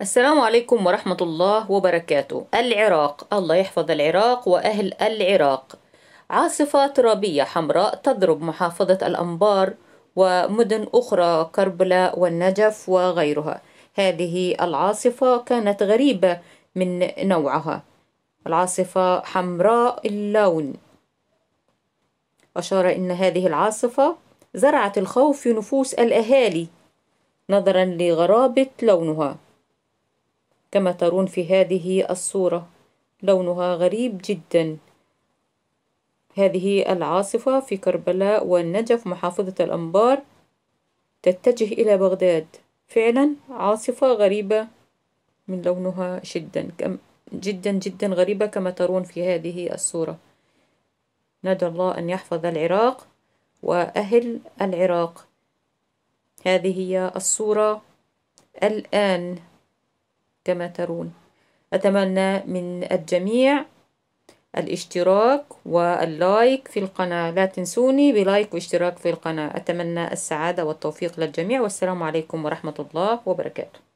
السلام عليكم ورحمة الله وبركاته العراق الله يحفظ العراق وأهل العراق عاصفة ترابية حمراء تضرب محافظة الأنبار ومدن أخرى كربلاء والنجف وغيرها هذه العاصفة كانت غريبة من نوعها العاصفة حمراء اللون أشار إن هذه العاصفة زرعت الخوف في نفوس الأهالي نظرا لغرابة لونها كما ترون في هذه الصورة لونها غريب جدا هذه العاصفة في كربلاء والنجف محافظة الأنبار تتجه إلى بغداد فعلا عاصفة غريبة من لونها جدا جدا جدا غريبة كما ترون في هذه الصورة ندعو الله أن يحفظ العراق وأهل العراق هذه هي الصورة الآن كما ترون أتمنى من الجميع الاشتراك واللايك في القناة لا تنسوني بلايك واشتراك في القناة أتمنى السعادة والتوفيق للجميع والسلام عليكم ورحمة الله وبركاته